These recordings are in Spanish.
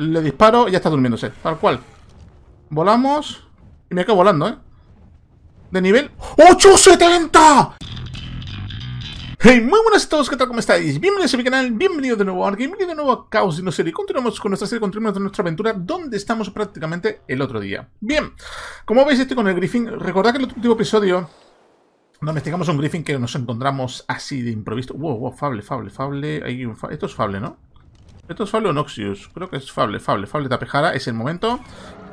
le disparo y ya está durmiéndose, tal cual. Volamos y me acabo volando, ¿eh? De nivel... ¡870! Hey, muy buenas a todos, ¿qué tal? ¿Cómo estáis? Bienvenidos a mi canal, bienvenido de nuevo a bienvenido de nuevo a Caos Dino Serie. Continuamos con nuestra serie, continuamos con nuestra aventura, donde estamos prácticamente el otro día. Bien, como veis estoy con el Griffin, recordad que en el último episodio investigamos un Griffin que nos encontramos así de improviso. Wow, wow, fable, fable, fable, esto es fable, ¿no? Esto es Fable Noxius Creo que es Fable, Fable, Fable Tapejara. Es el momento.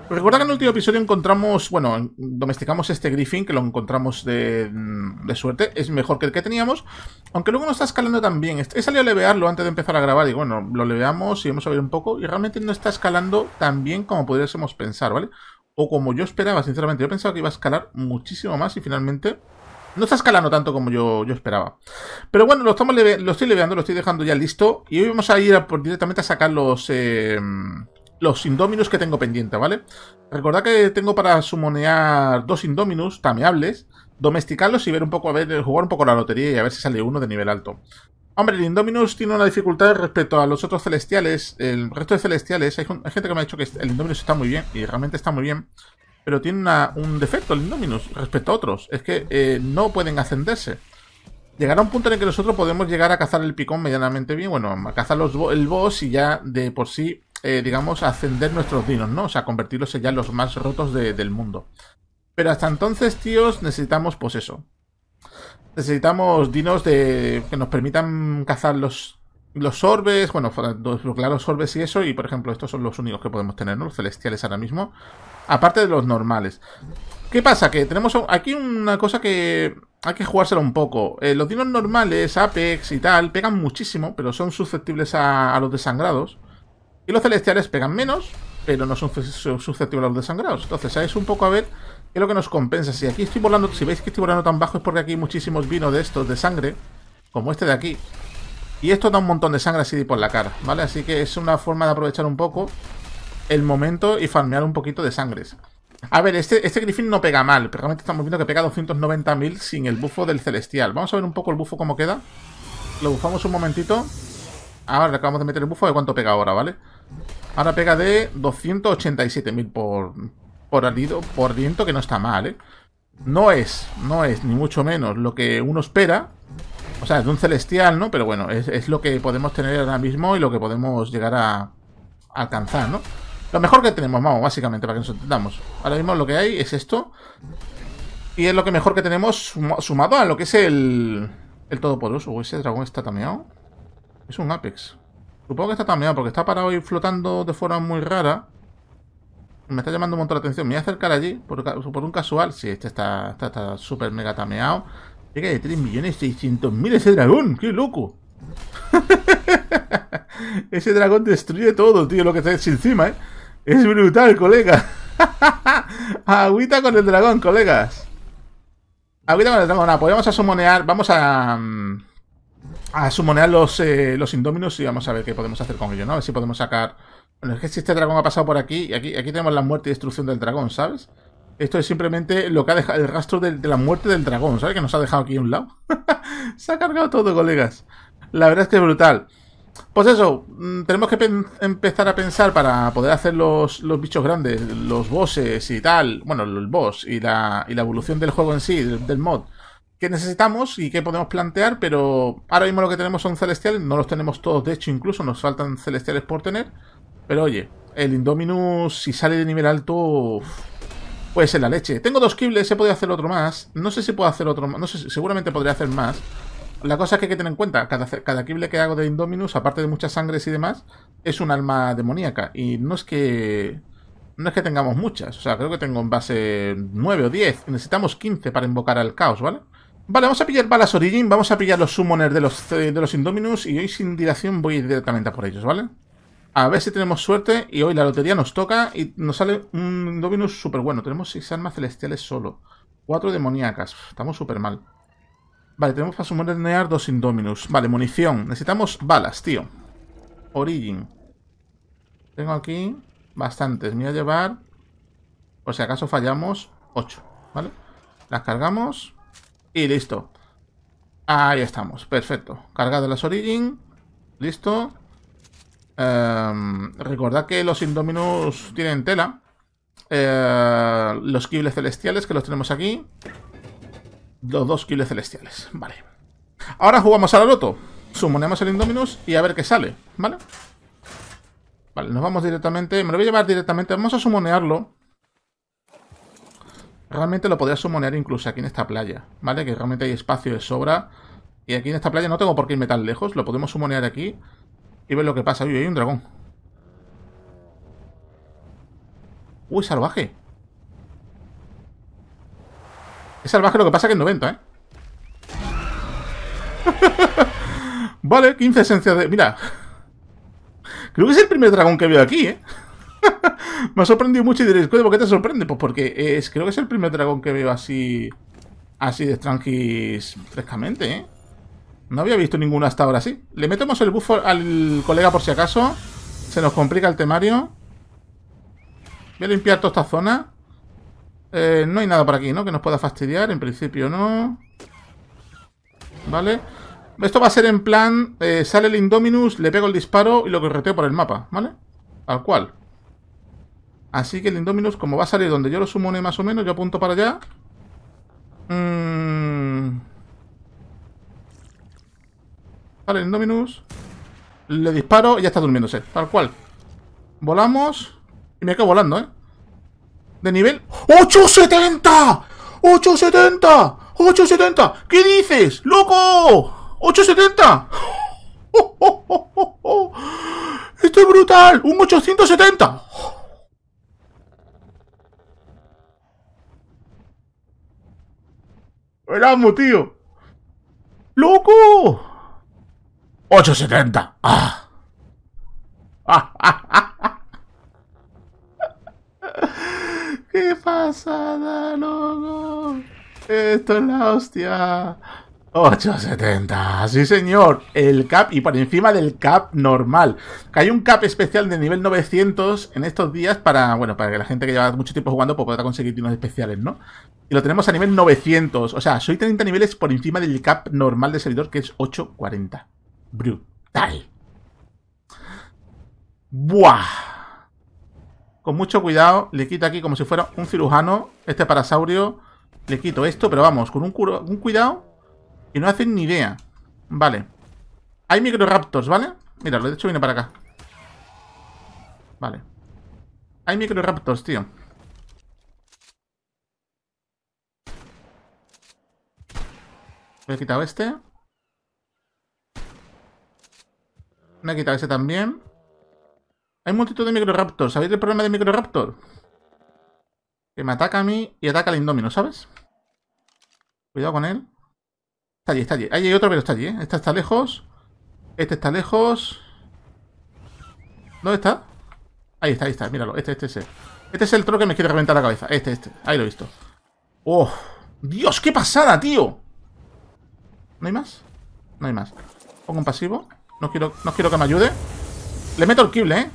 Recuerda que en el último episodio encontramos, bueno, domesticamos este Griffin, que lo encontramos de, de suerte, es mejor que el que teníamos, aunque luego no está escalando tan bien. He salido a levearlo antes de empezar a grabar y bueno, lo leveamos y hemos a ver un poco y realmente no está escalando tan bien como pudiésemos pensar, ¿vale? O como yo esperaba, sinceramente, yo pensaba que iba a escalar muchísimo más y finalmente no está escalando tanto como yo, esperaba. Pero bueno, lo, estoy leveando, lo estoy dejando ya listo. Y hoy vamos a ir directamente a sacar eh, los... Indominus que tengo pendiente, ¿vale? Recordad que tengo para sumonear dos indóminos tameables, domesticarlos y ver un poco, a ver, jugar un poco la lotería y a ver si sale uno de nivel alto. Hombre, el Indominus tiene una dificultad respecto a los otros celestiales, el resto de celestiales. Hay, hay gente que me ha dicho que el Indominus está muy bien y realmente está muy bien. Pero tiene un defecto el Indominus respecto a otros. Es que eh, no pueden ascenderse. Llegará un punto en el que nosotros podemos llegar a cazar el picón medianamente bien. Bueno, a cazar el boss y ya de por sí, eh, digamos, ascender nuestros dinos, ¿no? O sea, convertirlos ya en los más rotos del mundo. Pero hasta entonces, tíos, necesitamos, pues eso. Necesitamos dinos de, que nos permitan cazar los, los orbes, bueno, desbloquear los orbes y eso. Y por ejemplo, estos son los únicos que podemos tener, ¿no? Los celestiales ahora mismo aparte de los normales. ¿Qué pasa? Que tenemos aquí una cosa que hay que jugársela un poco. Eh, los dinos normales, Apex y tal, pegan muchísimo, pero son susceptibles a, los desangrados. Y los celestiales pegan menos, pero no son susceptibles a los desangrados. Entonces, es un poco a ver qué es lo que nos compensa. Si aquí estoy volando, si veis que estoy volando tan bajo es porque aquí hay muchísimos vinos de estos de sangre, como este de aquí. Y esto da un montón de sangre así por la cara, ¿vale? Así que es una forma de aprovechar un poco el momento y farmear un poquito de sangres. A ver, este, este Griffin no pega mal, pero realmente estamos viendo que pega 290.000 sin el bufo del Celestial. Vamos a ver un poco el bufo cómo queda. Lo bufamos un momentito. Ahora le acabamos de meter el bufo de cuánto pega ahora, ¿vale? Ahora pega de 287.000 por, por alido, por viento, que no está mal, ¿eh? No es, no es, ni mucho menos lo que uno espera. O sea, es de un celestial, ¿no? Pero bueno, es, lo que podemos tener ahora mismo y lo que podemos llegar a alcanzar, ¿no? Lo mejor que tenemos, vamos, básicamente, para que nos entendamos. Ahora mismo lo que hay es esto. Y es lo que mejor que tenemos sumado a lo que es el, el todopoderoso. O ese dragón está tameado. Es un Apex. Supongo que está tameado porque está parado y flotando de forma muy rara. Me está llamando un montón la atención. Me voy a acercar allí por, un casual. Sí, este está súper está, está mega tameado. Llega de 3.600.000 ese dragón. ¡Qué loco! ese dragón destruye todo, tío, lo que está encima, ¿eh? Es brutal, colega. Agüita con el dragón, colegas. Agüita con el dragón. Ah, vamos a sumonear. Mm, vamos a. A sumonear los, eh, los indóminos y vamos a ver qué podemos hacer con ellos, ¿no? A ver si podemos sacar. Bueno, es que si este dragón ha pasado por aquí. Y aquí, aquí tenemos la muerte y destrucción del dragón, ¿sabes? Esto es simplemente lo que ha dejado el rastro de, de la muerte del dragón, ¿sabes? Que nos ha dejado aquí a un lado. Se ha cargado todo, colegas. La verdad es que es brutal. Pues eso, mm, tenemos que empezar a pensar para poder hacer los, bichos grandes, los bosses y tal, bueno, el boss y la, evolución del juego en sí, del, mod, que necesitamos y que podemos plantear, pero ahora mismo lo que tenemos son celestiales, no los tenemos todos, de hecho incluso nos faltan celestiales por tener, pero oye, el Indominus si sale de nivel alto puede ser la leche. Tengo dos kibles, he podido hacer otro más, no sé si puedo hacer otro más, no sé, seguramente podría hacer más la cosa es que hay que tener en cuenta, cada, cada que hago de Indominus, aparte de muchas sangres y demás, es un alma demoníaca. Y no es que. No es que tengamos muchas. O sea, creo que tengo en base 9 o 10. Necesitamos 15 para invocar al caos, ¿vale? Vale, vamos a pillar balas Origin, vamos a pillar los summoners de los, de los Indominus y hoy sin dilación voy directamente a por ellos, ¿vale? A ver si tenemos suerte y hoy la lotería nos toca y nos sale un Indominus súper bueno. Tenemos 6 armas celestiales solo, 4 demoníacas, estamos súper mal. Vale, tenemos para near dos Indominus. Vale, munición. Necesitamos balas, tío. Origin. Tengo aquí bastantes. Me voy a llevar, por si acaso fallamos, 8. ¿Vale? Las cargamos y listo. Ahí estamos. Perfecto. cargado las Origin. Listo. Em, recordad que los Indominus tienen tela. Eh, los kibles celestiales que los tenemos aquí. Los dos kilos celestiales, vale. Ahora jugamos a la loto. Sumonemos el Indominus y a ver qué sale, ¿vale? Vale, nos vamos directamente. Me lo voy a llevar directamente. Vamos a sumonearlo. Realmente lo podría sumonear incluso aquí en esta playa, ¿vale? Que realmente hay espacio de sobra. Y aquí en esta playa no tengo por qué irme tan lejos. Lo podemos sumonear aquí y ver lo que pasa. Uy, hay un dragón. Uy, salvaje. Es salvaje lo que pasa que es 90, ¿eh? vale, 15 esencias de... Mira. Creo que es el primer dragón que veo aquí, ¿eh? Me ha sorprendido mucho y diréis, ¿por qué te sorprende? Pues porque es, creo que es el primer dragón que veo así... Así de Strangis frescamente, ¿eh? No había visto ninguno hasta ahora, sí. Le metemos el buff al colega por si acaso. Se nos complica el temario. Voy a limpiar toda esta zona. Eh, no hay nada por aquí, ¿no? Que nos pueda fastidiar. En principio no. Vale. Esto va a ser en plan... Eh, sale el Indominus, le pego el disparo y lo correteo por el mapa, ¿vale? al cual. Así que el Indominus, como va a salir donde yo lo sumone más o menos, yo apunto para allá. Mmm. Vale, el Indominus. Le disparo y ya está durmiéndose, tal cual. Volamos. Y me quedo volando, ¿eh? de nivel. ¡870! ¡870! ¡870! ¿Qué dices, loco? ¡870! ¡Oh, esto es brutal! ¡Un 870! El amo, tío. ¡Loco! 870. ¡Ah! pasada, Esto es la hostia. 870, sí señor, el cap y por encima del cap normal. Que hay un cap especial de nivel 900 en estos días para, bueno, para que la gente que lleva mucho tiempo jugando pueda conseguir unos especiales, ¿no? Y lo tenemos a nivel 900, o sea, soy 30 niveles por encima del cap normal de servidor que es 840. Brutal. Buah. Con mucho cuidado, le quito aquí como si fuera un cirujano. Este parasaurio, le quito esto, pero vamos, con un, cuidado Y no hacen ni idea. Vale. Hay microraptors, ¿vale? Mira, de hecho viene para acá. Vale. Hay microraptors, tío. Me he quitado este. Me he quitado ese también. Hay multitud de microraptor. ¿Sabéis el problema de microraptor? Que me ataca a mí y ataca al Indomino, ¿sabes? Cuidado con él. Está allí, está allí. Ahí hay otro, pero está allí, ¿eh? Este está lejos. Este está lejos. ¿Dónde está? Ahí está, ahí está. Míralo. Este, este, ese. Este es el tro que me quiere reventar la cabeza. Este, este. Ahí lo he visto. ¡Oh! ¡Dios, qué pasada, tío! ¿No hay más? No hay más. Pongo un pasivo. No quiero, no quiero que me ayude. Le meto el quible. ¿eh?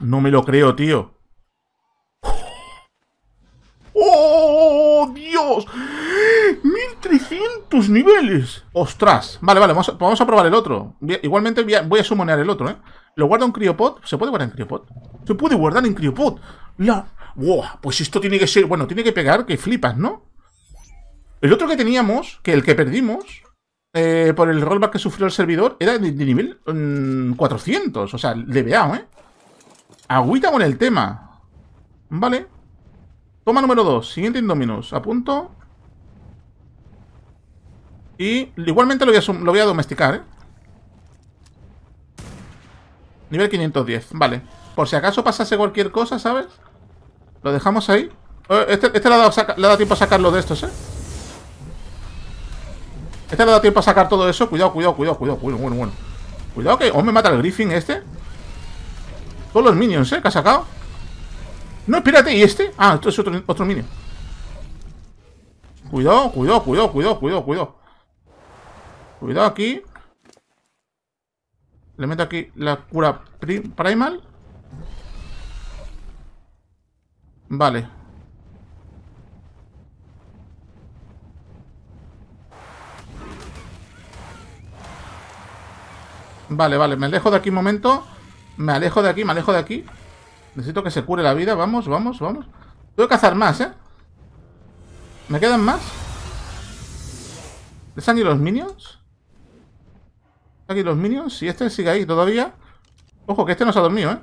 No me lo creo, tío. ¡Oh, Dios! ¡1300 niveles! ¡Ostras! Vale, vale, vamos a, probar el otro. Igualmente voy a, sumonear el otro, ¿eh? Lo guardo en Criopod. ¿Se puede guardar en Criopod? ¡Se puede guardar en Criopod! ¡La... ¡Wow! Pues esto tiene que ser... Bueno, tiene que pegar que flipas, ¿no? El otro que teníamos, que el que perdimos... Eh, por el rollback que sufrió el servidor, era de, nivel 400. Mm, o sea, leveado, ¿eh? Agüita con el tema. Vale. Toma número 2. Siguiente Indominus. Apunto. Y igualmente lo voy a, domesticar, ¿eh? Nivel 510. Vale. Por si acaso pasase cualquier cosa, ¿sabes? Lo dejamos ahí. Eh, este, este le, ha dado, tiempo a sacarlo de estos, ¿eh? Este le ha dado tiempo a sacar todo eso. Cuidado, cuidado, cuidado, cuidado. Bueno, bueno, bueno. Cuidado que... ¿O me mata el griffin este? Todos los minions, ¿eh? Que ha sacado. No, espérate, ¿y este? Ah, esto es otro, otro minion. Cuidado, cuidado, cuidado, cuidado, cuidado, cuidado. Cuidado aquí. Le meto aquí la cura primal. Vale. Vale, vale, me alejo de aquí un momento. Me alejo de aquí, me alejo de aquí. Necesito que se cure la vida. Vamos, vamos, vamos. Tengo que cazar más, ¿eh? ¿Me quedan más? ¿De aquí los minions? aquí los minions? Y este sigue ahí todavía. Ojo, que este no se ha dormido, ¿eh?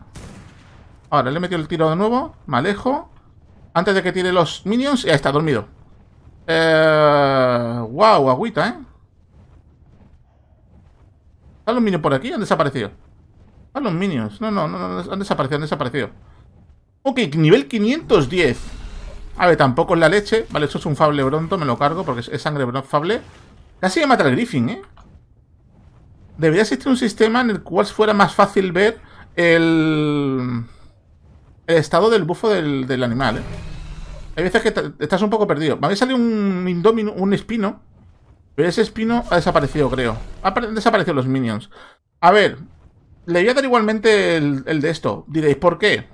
Ahora, le he metido el tiro de nuevo. Me alejo. Antes de que tire los minions. Ya está, dormido. Eh... Wow, agüita, ¿eh? ¿Están los minions por aquí? Han desaparecido. Ah, los minions. No, no, no, han desaparecido, han desaparecido. Ok, nivel 510. A ver, tampoco es la leche. Vale, eso es un fable bronto, me lo cargo porque es sangre fable. Casi me mata el griffin, ¿eh? Debería existir un sistema en el cual fuera más fácil ver el, el estado del bufo del, animal, ¿eh? Hay veces que estás un poco perdido. Me había salido un indomino, un espino. Pero ese espino ha desaparecido, creo. Han desaparecido los minions. A ver, le voy a dar igualmente el, de esto. Diréis, ¿por qué?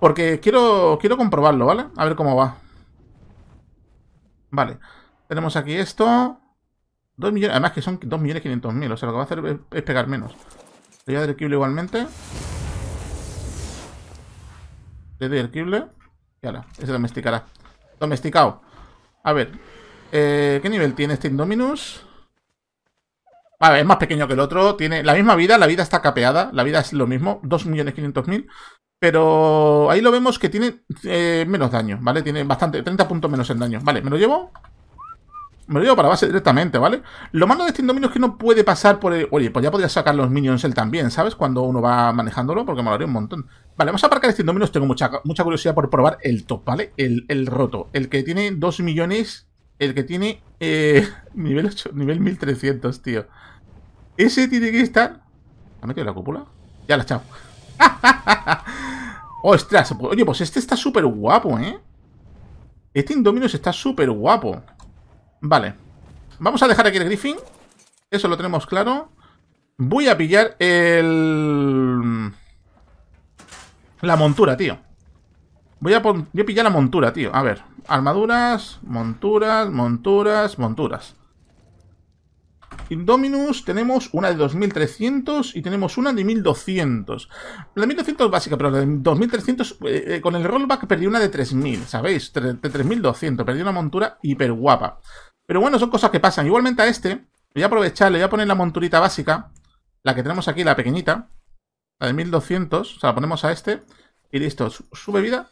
Porque quiero, quiero comprobarlo, ¿vale? A ver cómo va. Vale. Tenemos aquí esto. 2 millones. Además que son 2.500.000. O sea, lo que va a hacer es, pegar menos. Le voy a dar el igualmente. Le doy el kible. Y ahora, ese domesticará. Domesticado. A ver. Eh, ¿Qué nivel tiene este Indominus? Vale, es más pequeño que el otro, tiene la misma vida, la vida está capeada, la vida es lo mismo, 2.500.000, pero ahí lo vemos que tiene eh, menos daño, ¿vale? Tiene bastante, 30 puntos menos en daño. Vale, me lo llevo me lo llevo para base directamente, ¿vale? Lo malo de este indominio es que no puede pasar por el... Oye, pues ya podría sacar los minions él también, ¿sabes? Cuando uno va manejándolo, porque me lo haría un montón. Vale, vamos a aparcar este indominio, Tengo mucha, mucha curiosidad por probar el top, ¿vale? El, roto. El que tiene 2 millones... El que tiene... Eh, nivel 8, nivel 1300, tío. Ese tiene que estar... ¿Ha ah, metido la cúpula? Ya la echado. ¡Ostras! Pues, oye, pues este está súper guapo, ¿eh? Este Indominus está súper guapo. Vale. Vamos a dejar aquí el Griffin. Eso lo tenemos claro. Voy a pillar el... La montura, tío. Voy a, voy a pillar la montura, tío. A ver. Armaduras, monturas, monturas, monturas. Indominus, tenemos una de 2300 y tenemos una de 1200. La de 1200 básica, pero la de 2300 eh, eh, con el rollback perdí una de 3000, ¿sabéis? De 3200, perdí una montura hiper guapa. Pero bueno, son cosas que pasan. Igualmente a este, voy a aprovechar, le voy a poner la monturita básica, la que tenemos aquí, la pequeñita, la de 1200, o sea, la ponemos a este y listo, sube vida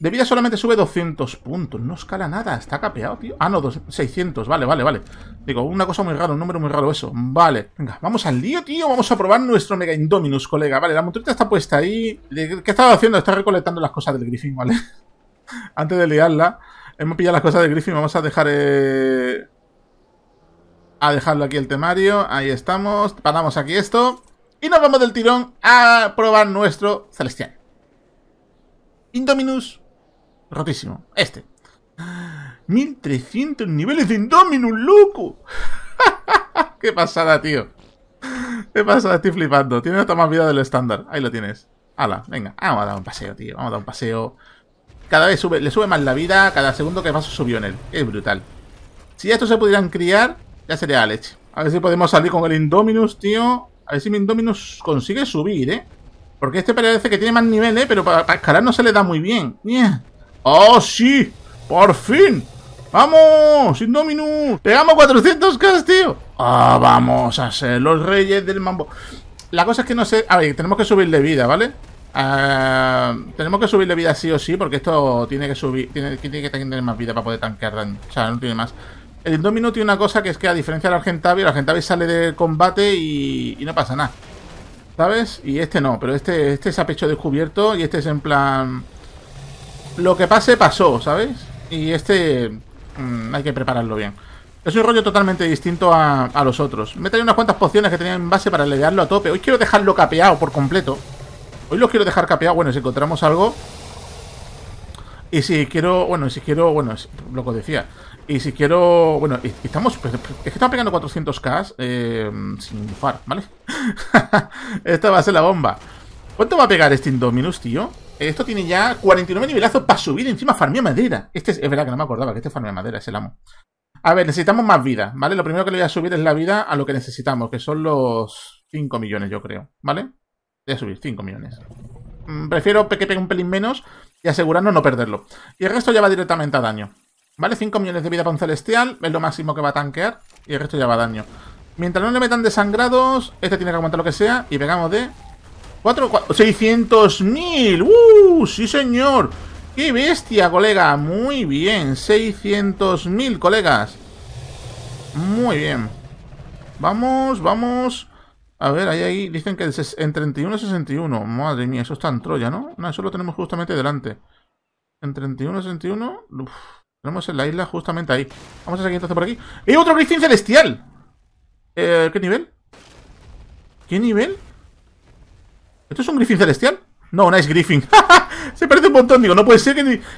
de vida solamente sube 200 puntos. No escala nada. Está capeado, tío. Ah, no, 600. Vale, vale, vale. Digo, una cosa muy rara, un número muy raro eso. Vale. Venga, vamos al lío, tío. Vamos a probar nuestro Mega Indominus, colega. Vale, la motorita está puesta ahí. ¿Qué estaba haciendo? Está recolectando las cosas del Griffin, ¿vale? Antes de liarla. Hemos pillado las cosas del Griffin. Vamos a dejar... Eh, a dejarlo aquí el temario. Ahí estamos. Paramos aquí esto. Y nos vamos del tirón a probar nuestro Celestial. Indominus rotísimo. Este. 1300 niveles de Indominus, loco. Qué pasada, tío. Qué pasada, estoy flipando. Tiene hasta más vida del estándar. Ahí lo tienes. Hala, venga. Ah, vamos a dar un paseo, tío. Vamos a dar un paseo. Cada vez sube, le sube más la vida. Cada segundo que paso subió en él. Es brutal. Si estos se pudieran criar, ya sería la leche. A ver si podemos salir con el Indominus, tío. A ver si mi Indominus consigue subir, ¿eh? Porque este parece que tiene más niveles, ¿eh? Pero para, escalar no se le da muy bien. Yeah. ¡Oh, sí! ¡Por fin! ¡Vamos! ¡Indominus! ¡Pegamos 400k, tío! ¡Ah, vamos a ser los reyes del mambo! La cosa es que no sé... A ver, tenemos que subirle vida, ¿vale? Ah, tenemos que subirle vida sí o sí Porque esto tiene que subir tiene, que tener más vida para poder tanquear daño O sea, no tiene más El Indominus tiene una cosa que es que a diferencia del Argentavio, El Argentavis sale de combate y, y no pasa nada ¿Sabes? Y este no, pero este, este es a pecho descubierto Y este es en plan... Lo que pase, pasó, ¿sabes? Y este mm, hay que prepararlo bien. Es un rollo totalmente distinto a, a los otros. Me traído unas cuantas pociones que tenía en base para levearlo a tope. Hoy quiero dejarlo capeado por completo. Hoy lo quiero dejar capeado. Bueno, si encontramos algo... Y si quiero... Bueno, y si quiero... Bueno, lo que decía. Y si quiero... Bueno, estamos... Pues, es que estamos pegando 400k eh, sin bufar, ¿vale? Esta va a ser la bomba. ¿Cuánto va a pegar este Indominus, tío? Esto tiene ya 49 nivelazos para subir. Encima farmeo madera. Este es, verdad que no me acordaba que este farmeo madera, es el amo. A ver, necesitamos más vida, ¿vale? Lo primero que le voy a subir es la vida a lo que necesitamos, que son los 5 millones, yo creo, ¿vale? Voy a subir 5 millones. Mm, prefiero que pegue un pelín menos y asegurarnos no perderlo. Y el resto ya va directamente a daño, ¿vale? 5 millones de vida para un celestial, es lo máximo que va a tanquear, y el resto ya va a daño. Mientras no le metan desangrados, este tiene que aguantar lo que sea, y pegamos de ¡ 600.000! ¡Uh! Sí, señor. ¡Qué bestia, colega! Muy bien. 600 mil, colegas. Muy bien. Vamos, vamos. A ver, ahí, ahí dicen que en 31 61. Madre mía, eso está en Troya, ¿no? No, eso lo tenemos justamente delante. En 31 61. tenemos en la isla justamente ahí. Vamos a seguir entonces por aquí. ¡Y ¡Eh, otro Gristin celestial! Eh, ¿Qué nivel? ¿Qué nivel? ¿Esto es un Griffin celestial? No, un es Griffin. Se parece un montón. Digo, no puede ser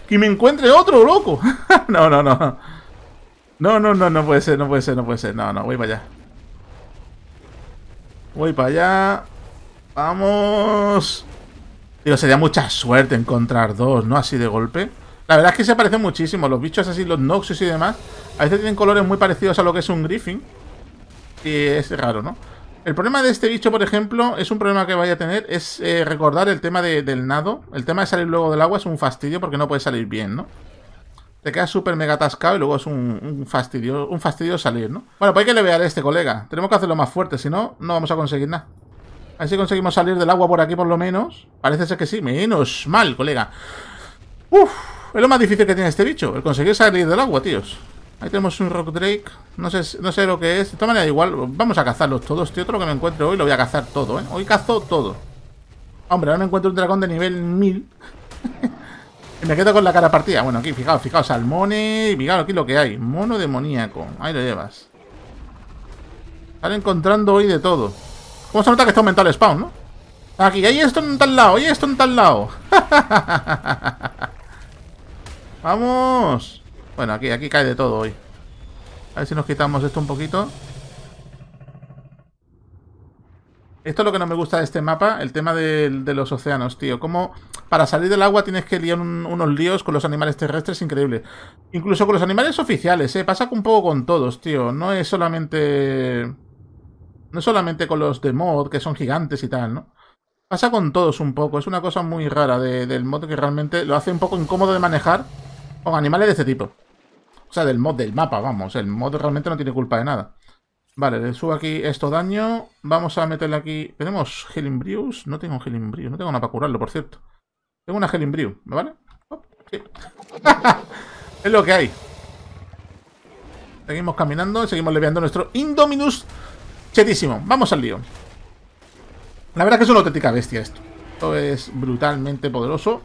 que, me encuentre otro, loco. no, no, no. No, no, no, no puede ser, no puede ser, no puede ser. No, no, voy para allá. Voy para allá. Vamos. Digo, sería mucha suerte encontrar dos, ¿no? Así de golpe. La verdad es que se parecen muchísimo. Los bichos así, los Noxus y demás. A veces tienen colores muy parecidos a lo que es un Griffin. Y es raro, ¿no? El problema de este bicho, por ejemplo, es un problema que vaya a tener, es eh, recordar el tema del nado. El tema de salir luego del agua es un fastidio porque no puede salir bien, ¿no? Te quedas súper mega atascado y luego es un, fastidio, un fastidio salir, ¿no? Bueno, pues hay que levear a este colega. Tenemos que hacerlo más fuerte, si no, no vamos a conseguir nada. A ver si conseguimos salir del agua por aquí por lo menos. Parece ser que sí, menos mal, colega. Uf, es lo más difícil que tiene este bicho, el conseguir salir del agua, tíos. Ahí tenemos un Rock Drake. No sé, no sé lo que es. De todas igual. Vamos a cazarlos todos, tío. otro que me encuentre hoy lo voy a cazar todo, ¿eh? Hoy cazo todo. Hombre, ahora me encuentro un dragón de nivel 1000. me quedo con la cara partida. Bueno, aquí, fijaos, fijaos. Salmones. Fijaos aquí lo que hay. Mono demoníaco. Ahí lo llevas. Están encontrando hoy de todo. Vamos se nota que está aumentado el spawn, no? Aquí, hay esto en tal lado, hay esto en tal lado. ¡Vamos! Bueno, aquí, aquí cae de todo hoy. A ver si nos quitamos esto un poquito. Esto es lo que no me gusta de este mapa, el tema de, los océanos, tío. Como para salir del agua tienes que liar unos líos con los animales terrestres, increíble. Incluso con los animales oficiales, ¿eh? Pasa un poco con todos, tío. No es solamente... No es solamente con los de mod, que son gigantes y tal, ¿no? Pasa con todos un poco. Es una cosa muy rara del mod que realmente lo hace un poco incómodo de manejar con animales de este tipo. O sea, del mod del mapa, vamos. El mod realmente no tiene culpa de nada. Vale, le subo aquí esto daño. Vamos a meterle aquí... ¿Tenemos Healing No tengo Healing No tengo nada para curarlo, por cierto. Tengo una Healing Brew, ¿me vale? es lo que hay. Seguimos caminando y seguimos leviando nuestro Indominus chetísimo. Vamos al lío. La verdad que es una auténtica bestia esto. Esto es brutalmente poderoso.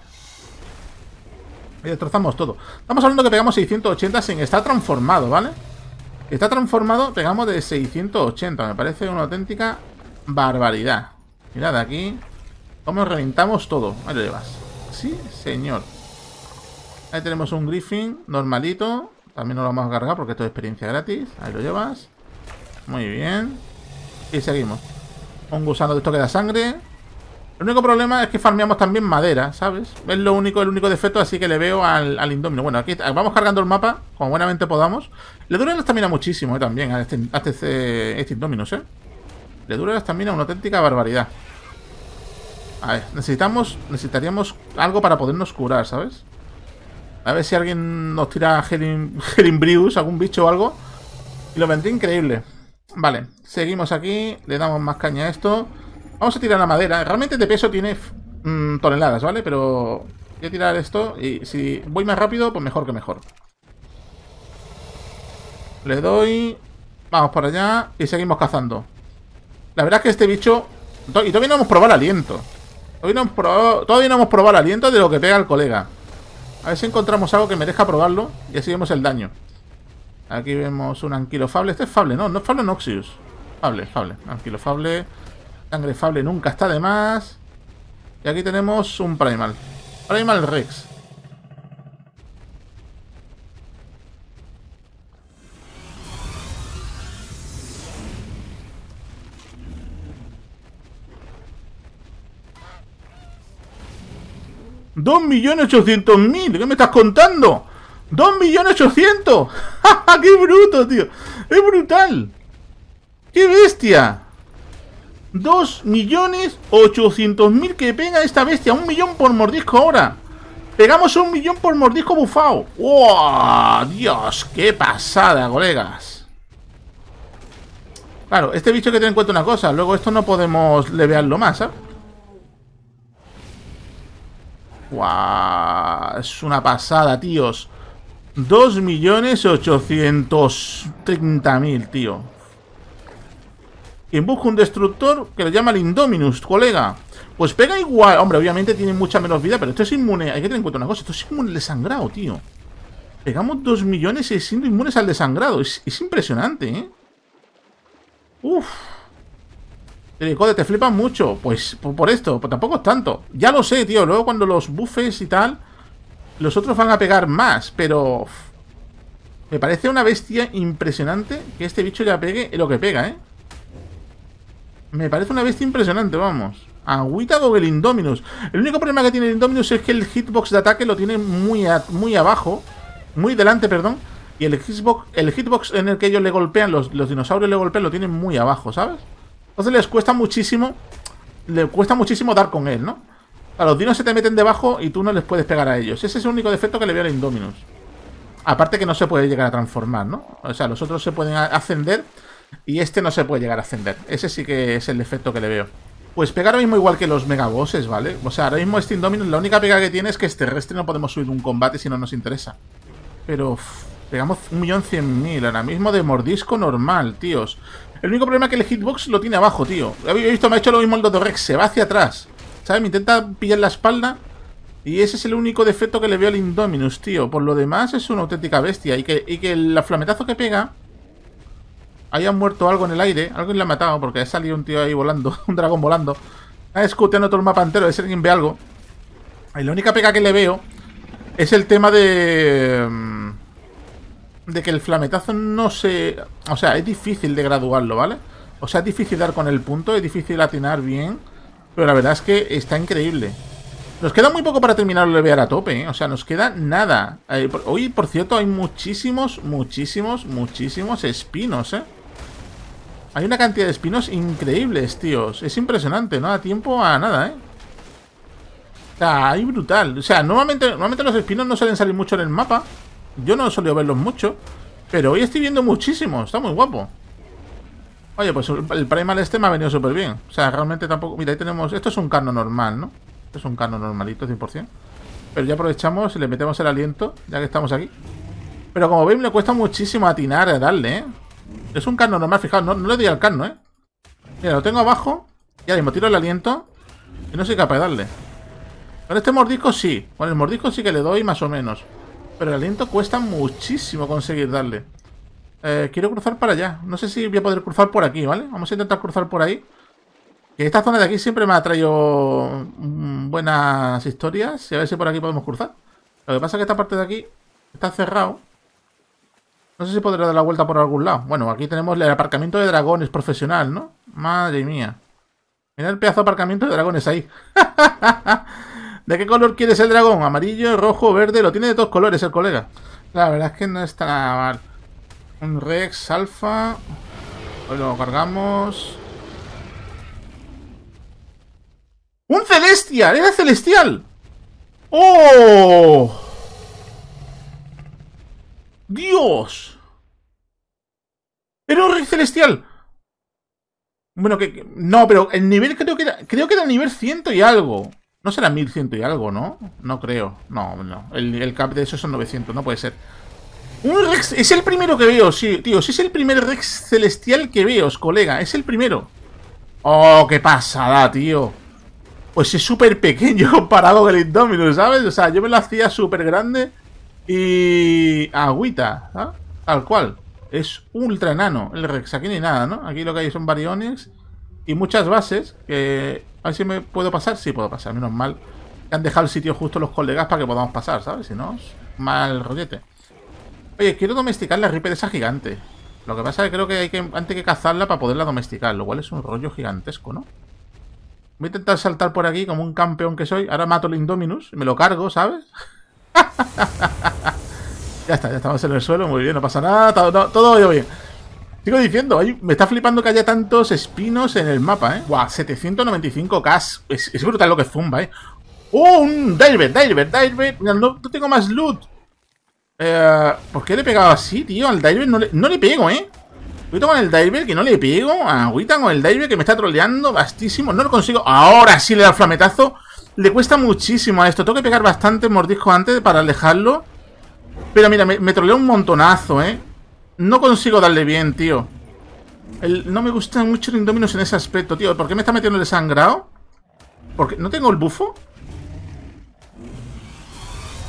Y destrozamos todo. Estamos hablando que pegamos 680 sin... Está transformado, ¿vale? Está transformado, pegamos de 680. Me parece una auténtica barbaridad. Mirad aquí. Cómo reventamos todo. Ahí lo llevas. Sí, señor. Ahí tenemos un Griffin normalito. También nos lo vamos a cargar porque esto es experiencia gratis. Ahí lo llevas. Muy bien. Y seguimos. Un gusano de esto que da sangre. El único problema es que farmeamos también madera, ¿sabes? Es lo único, el único defecto así que le veo al, al Indomino. Bueno, aquí vamos cargando el mapa, como buenamente podamos. Le dura la estamina muchísimo eh, también a este, este, este, este Indominus, ¿eh? Le dura la estamina una auténtica barbaridad. A ver, necesitamos, necesitaríamos algo para podernos curar, ¿sabes? A ver si alguien nos tira a Gerimbrius, algún bicho o algo. Y lo vendría increíble. Vale, seguimos aquí, le damos más caña a esto. Vamos a tirar la madera. Realmente de peso tiene mm, toneladas, ¿vale? Pero voy a tirar esto y si voy más rápido, pues mejor que mejor. Le doy... Vamos por allá y seguimos cazando. La verdad es que este bicho... Y todavía no hemos probado aliento. Todavía no hemos probado, aliento de lo que pega el colega. A ver si encontramos algo que merezca probarlo y así vemos el daño. Aquí vemos un anquilofable. Este es fable, ¿no? No es fable Noxius. Fable, fable. Anquilofable. Sangre fable nunca está de más. Y aquí tenemos un Primal. Primal Rex. ¡2.800.000! ¿Qué me estás contando? ¡2.800.000! ¡Qué bruto, tío! ¡Es brutal! ¡Qué bestia! 2 millones mil que pega esta bestia. Un millón por mordisco ahora. Pegamos un millón por mordisco bufado. ¡Wow! Dios, qué pasada, colegas. Claro, este bicho que tiene en cuenta una cosa. Luego esto no podemos levearlo más, ¡Wow! ¿eh? Es una pasada, tíos. 2.830.000, tío quien busca un destructor que le llama el Indominus, colega. Pues pega igual. Hombre, obviamente tiene mucha menos vida, pero esto es inmune. Hay que tener en cuenta una cosa. Esto es inmune al desangrado, tío. Pegamos 2 millones y siendo inmunes al desangrado. Es, impresionante, ¿eh? Uf. Eh, te flipas mucho. Pues por, esto, pues tampoco es tanto. Ya lo sé, tío. Luego cuando los buffes y tal, los otros van a pegar más, pero... Me parece una bestia impresionante que este bicho ya pegue lo que pega, ¿eh? Me parece una bestia impresionante, vamos. Agüita con el Indominus. El único problema que tiene el Indominus es que el hitbox de ataque lo tiene muy, muy abajo. Muy delante, perdón. Y el hitbox, el hitbox en el que ellos le golpean, los, dinosaurios le golpean, lo tienen muy abajo, ¿sabes? Entonces les cuesta muchísimo. Le cuesta muchísimo dar con él, ¿no? A los dinos se te meten debajo y tú no les puedes pegar a ellos. Ese es el único defecto que le veo al Indominus. Aparte que no se puede llegar a transformar, ¿no? O sea, los otros se pueden ascender y este no se puede llegar a ascender. Ese sí que es el defecto que le veo. Pues pega ahora mismo igual que los megabosses, ¿vale? O sea, ahora mismo este Indominus la única pega que tiene es que es terrestre no podemos subir un combate si no nos interesa. Pero pegamos 1.100.000 ahora mismo de mordisco normal, tíos. El único problema es que el hitbox lo tiene abajo, tío. He visto, me ha hecho lo mismo el Dodorex, se va hacia atrás. ¿Sabes? Me intenta pillar la espalda. Y ese es el único defecto que le veo al Indominus, tío. Por lo demás es una auténtica bestia. Y que, y que el flametazo que pega haya muerto algo en el aire, alguien le ha matado, porque ha salido un tío ahí volando, un dragón volando. Ha escuteando todo el mapa entero, si alguien ve algo. Y la única pega que le veo es el tema de... Mm, de que el flametazo no se... O sea, es difícil de graduarlo, ¿vale? O sea, es difícil dar con el punto, es difícil atinar bien. Pero la verdad es que está increíble. Nos queda muy poco para terminar el levear a tope, ¿eh? O sea, nos queda nada. Eh, hoy, por cierto, hay muchísimos, muchísimos, muchísimos espinos, ¿eh? Hay una cantidad de espinos increíbles, tíos. Es impresionante, no da tiempo a nada, ¿eh? O sea, hay brutal. O sea, normalmente, normalmente los espinos no suelen salir mucho en el mapa. Yo no suelo verlos mucho. Pero hoy estoy viendo muchísimos. Está muy guapo. Oye, pues el primal este me ha venido súper bien. O sea, realmente tampoco... Mira, ahí tenemos... Esto es un carno normal, ¿no? Esto es un carno normalito, 100%. Pero ya aprovechamos y le metemos el aliento, ya que estamos aquí. Pero como veis, me cuesta muchísimo atinar a darle, ¿eh? Es un carno normal, fijaos, no, le doy al carno ¿eh? Mira, lo tengo abajo. Y ahora mismo tiro el aliento. Y no soy capaz de darle. Con este mordisco sí. Con el mordisco sí que le doy más o menos. Pero el aliento cuesta muchísimo conseguir darle. Eh, quiero cruzar para allá. No sé si voy a poder cruzar por aquí, ¿vale? Vamos a intentar cruzar por ahí. Que esta zona de aquí siempre me ha traído mm, buenas historias. Y a ver si por aquí podemos cruzar. Lo que pasa es que esta parte de aquí está cerrado. No sé si podré dar la vuelta por algún lado. Bueno, aquí tenemos el aparcamiento de dragones profesional, ¿no? Madre mía. Mira el pedazo de aparcamiento de dragones ahí. ¿De qué color quieres el dragón? ¿Amarillo, rojo, verde? Lo tiene de todos colores el colega. La verdad es que no está nada mal. Un Rex Alfa. lo cargamos. ¡Un Celestial! ¡Era Celestial! ¡Oh! ¡Dios! ¡Era un rey celestial! Bueno, que, No, pero el nivel creo que era... Creo que era nivel ciento y algo. No será 1100 y algo, ¿no? No creo. No, no. El, el cap de eso son 900. No puede ser. Un Rex... Es el primero que veo, sí, tío. Sí es el primer Rex celestial que veo, colega. Es el primero. Oh, qué pasada, tío. Pues es súper pequeño comparado con el Indominus, ¿sabes? O sea, yo me lo hacía súper grande... Y agüita, ¿ah? tal cual. Es ultra enano el Rex. Aquí ni nada, ¿no? Aquí lo que hay son variones y muchas bases que... A ver si me puedo pasar. Sí, puedo pasar, menos mal. Han dejado el sitio justo los colegas para que podamos pasar, ¿sabes? Si no, mal rollete. Oye, quiero domesticar la Reaper esa gigante. Lo que pasa es que creo que hay que antes que cazarla para poderla domesticar, lo cual es un rollo gigantesco, ¿no? Voy a intentar saltar por aquí como un campeón que soy. Ahora mato el Indominus, me lo cargo, ¿sabes? ya está, ya estamos en el suelo, muy bien, no pasa nada, todo, ha ido bien. Sigo diciendo, me está flipando que haya tantos espinos en el mapa, ¿eh? 795k. Es, brutal lo que zumba, ¿eh? un diver, diver, diver! no, no tengo más loot. Eh, ¿Por qué le he pegado así, tío? Al diver no le, no pego, ¿eh? Aguita con el diver que no le pego. Agüita con el diver que me está troleando bastísimo. No lo consigo. Ahora sí le da el flametazo. Le cuesta muchísimo a esto. Tengo que pegar bastante mordisco antes para alejarlo. Pero mira, me, me un montonazo, ¿eh? No consigo darle bien, tío. no me gusta mucho el Indominus en ese aspecto, tío. ¿Por qué me está metiendo el sangrado? ¿No tengo el bufo?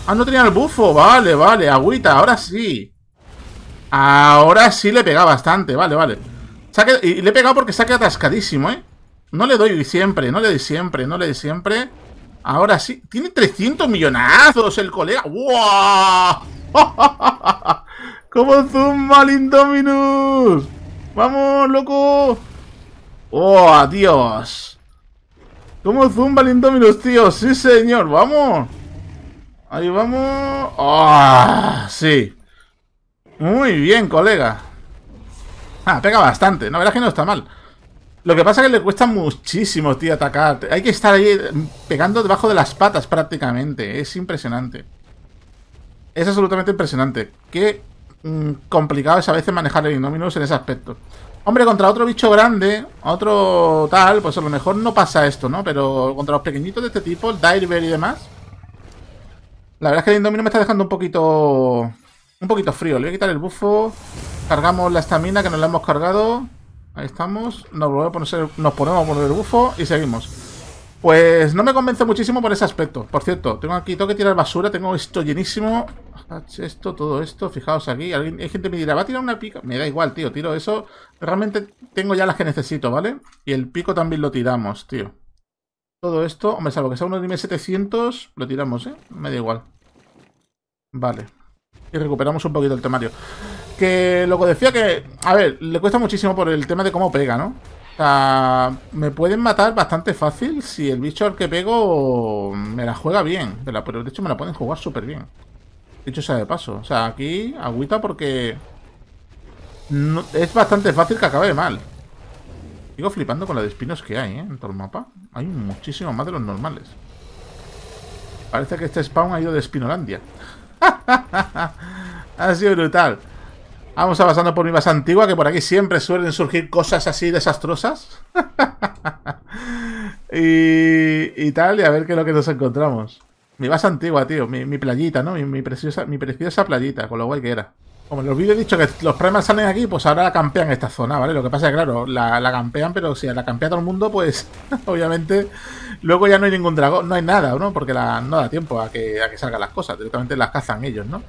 Ah, no tenía el bufo. Vale, vale. Agüita, ahora sí. Ahora sí le pega bastante. Vale, vale. y le he pegado porque saque atascadísimo, ¿eh? No le doy siempre, no le doy siempre, no le doy siempre. Ahora sí. Tiene 300 millonazos el colega. ¡Wow! ¡Cómo zumba el ¡Vamos, loco! ¡Oh, adiós! ¿Cómo zumba el Indominus, tío? ¡Sí, señor! ¡Vamos! Ahí vamos. ¡Ah! Sí. Muy bien, colega. Ah, pega bastante. No, es que no está mal. Lo que pasa es que le cuesta muchísimo, tío, atacar. Hay que estar ahí eh, pegando debajo de las patas prácticamente. Es impresionante. Es absolutamente impresionante. Qué mm, complicado es a veces manejar el Indominus en ese aspecto. Hombre, contra otro bicho grande, otro tal, pues a lo mejor no pasa esto, ¿no? Pero contra los pequeñitos de este tipo, el Diver y demás... La verdad es que el Indominus me está dejando un poquito... Un poquito frío. Le voy a quitar el buffo Cargamos la estamina que nos la hemos cargado. Ahí estamos. Nos, nos ponemos a poner el bufo y seguimos. Pues no me convence muchísimo por ese aspecto. Por cierto, tengo aquí, tengo que tirar basura, tengo esto llenísimo. Esto, todo esto, fijaos aquí. ¿Alguien, hay gente que me dirá, ¿va a tirar una pica? Me da igual, tío, tiro eso. Realmente tengo ya las que necesito, ¿vale? Y el pico también lo tiramos, tío. Todo esto, hombre, salvo que sea uno de 1700, lo tiramos, ¿eh? Me da igual. Vale. Y recuperamos un poquito el temario. Que lo que decía que. A ver, le cuesta muchísimo por el tema de cómo pega, ¿no? O sea, me pueden matar bastante fácil si el bicho al que pego me la juega bien. Pero de hecho me la pueden jugar súper bien. Dicho sea de paso. O sea, aquí agüita porque. es bastante fácil que acabe mal. Sigo flipando con la de espinos que hay, ¿eh? En todo el mapa. Hay muchísimo más de los normales. Parece que este spawn ha ido de Espinolandia. ha sido brutal. Vamos avanzando por mi base antigua, que por aquí siempre suelen surgir cosas así desastrosas. y, tal, y a ver qué es lo que nos encontramos. Mi base antigua, tío. Mi, playita, ¿no? Mi, preciosa, mi preciosa playita, con lo guay que era. Como en los vídeos he dicho que los primas salen aquí, pues ahora la campean esta zona, ¿vale? Lo que pasa es que, claro, la, campean, pero si la campea todo el mundo, pues obviamente luego ya no hay ningún dragón, no hay nada, ¿no? Porque no da tiempo a que, a que salgan las cosas, directamente las cazan ellos, ¿no?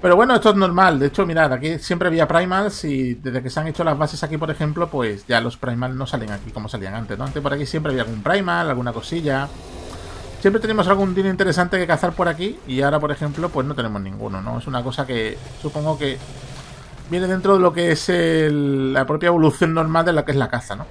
Pero bueno, esto es normal. De hecho, mirad, aquí siempre había primals y desde que se han hecho las bases aquí, por ejemplo, pues ya los primals no salen aquí como salían antes, ¿no? Antes por aquí siempre había algún primal, alguna cosilla. Siempre teníamos algún dinero interesante que cazar por aquí y ahora, por ejemplo, pues no tenemos ninguno, ¿no? Es una cosa que supongo que viene dentro de lo que es la propia evolución normal de la que es la caza, ¿no?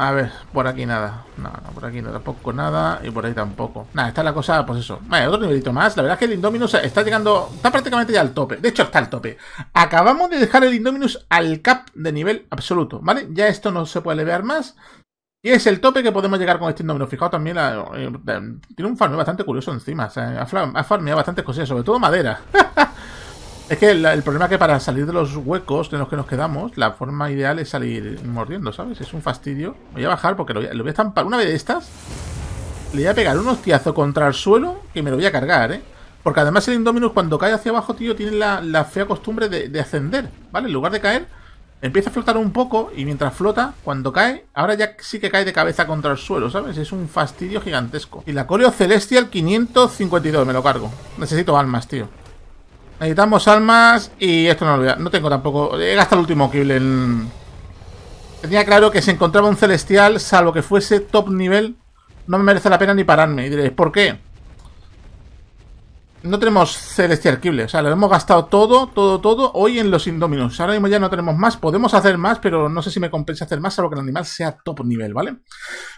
A ver, por aquí nada. No, no, por aquí no, tampoco nada. Y por ahí tampoco. Nada, está la cosa, pues eso. Vale, otro nivelito más. La verdad es que el Indominus está llegando. Está prácticamente ya al tope. De hecho, está al tope. Acabamos de dejar el Indominus al cap de nivel absoluto. ¿Vale? Ya esto no se puede elevar más. Y es el tope que podemos llegar con este Indominus. Fijaos también, eh, tiene un farm bastante curioso encima. O sea, ha farmeado bastantes cosillas, sobre todo madera. Es que el, problema es que para salir de los huecos en los que nos quedamos, la forma ideal es salir mordiendo, ¿sabes? Es un fastidio. Voy a bajar porque lo voy, a estampar. Una vez de estas, le voy a pegar un hostiazo contra el suelo Y me lo voy a cargar, ¿eh? Porque además el Indominus cuando cae hacia abajo, tío, tiene la, fea costumbre de, de, ascender, ¿vale? En lugar de caer, empieza a flotar un poco y mientras flota, cuando cae, ahora ya sí que cae de cabeza contra el suelo, ¿sabes? Es un fastidio gigantesco. Y la Coreo Celestial 552, me lo cargo. Necesito almas, tío. Necesitamos almas y esto no lo voy a... No tengo tampoco... He gastado el último kill Tenía claro que si encontraba un celestial, salvo que fuese top nivel, no me merece la pena ni pararme. Y diréis, ¿por qué? no tenemos Celestial Kible, O sea, lo hemos gastado todo, todo, todo hoy en los Indominus. Ahora mismo ya no tenemos más. Podemos hacer más, pero no sé si me compensa hacer más, salvo que el animal sea top nivel, ¿vale?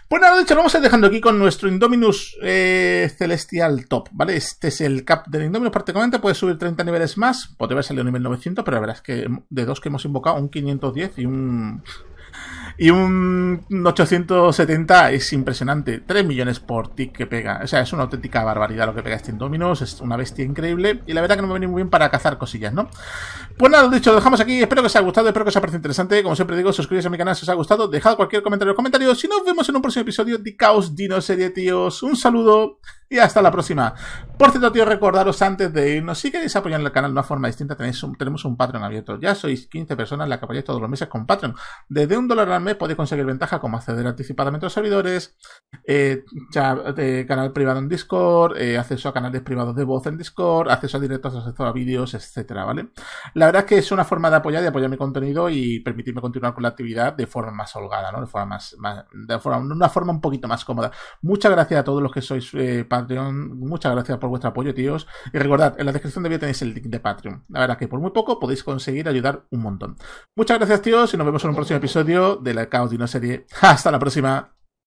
Pues nada, de hecho, vamos a ir dejando aquí con nuestro Indominus eh, Celestial Top, ¿vale? Este es el cap del Indominus prácticamente. Puede subir 30 niveles más. Podría haber salido nivel 900, pero la verdad es que de dos que hemos invocado, un 510 y un y un 870 es impresionante. 3 millones por tick que pega. O sea, es una auténtica barbaridad lo que pega este Indominus. Es una bestia increíble. Y la verdad que no me viene muy bien para cazar cosillas, ¿no? Pues nada, dicho, lo dejamos aquí. Espero que os haya gustado. Espero que os haya parecido interesante. Como siempre digo, suscribíos a mi canal si os ha gustado. Dejad cualquier comentario en los comentarios. Y nos vemos en un próximo episodio de Caos Dino Serie, tíos. Un saludo y hasta la próxima. Por cierto, tío, recordaros antes de irnos, si queréis apoyar el canal de una forma distinta, tenéis tenemos un Patreon abierto. Ya sois 15 personas las que apoyáis todos los meses con Patreon. Desde un dólar al mes podéis conseguir ventaja como acceder anticipadamente a los servidores, eh, eh, canal privado en Discord, eh, acceso a canales privados de voz en Discord, acceso a directos, acceso a vídeos, etcétera, ¿vale? La verdad es que es una forma de apoyar, y apoyar mi contenido y permitirme continuar con la actividad de forma más holgada, ¿no? De forma más, de forma, una forma un poquito más cómoda. Muchas gracias a todos los que sois Patreon, muchas gracias por vuestro apoyo, tíos. Y recordad, en la descripción de vídeo tenéis el link de Patreon. La verdad es que por muy poco podéis conseguir ayudar un montón. Muchas gracias, tíos, y nos vemos en un próximo episodio de la caos de una serie. Hasta la próxima.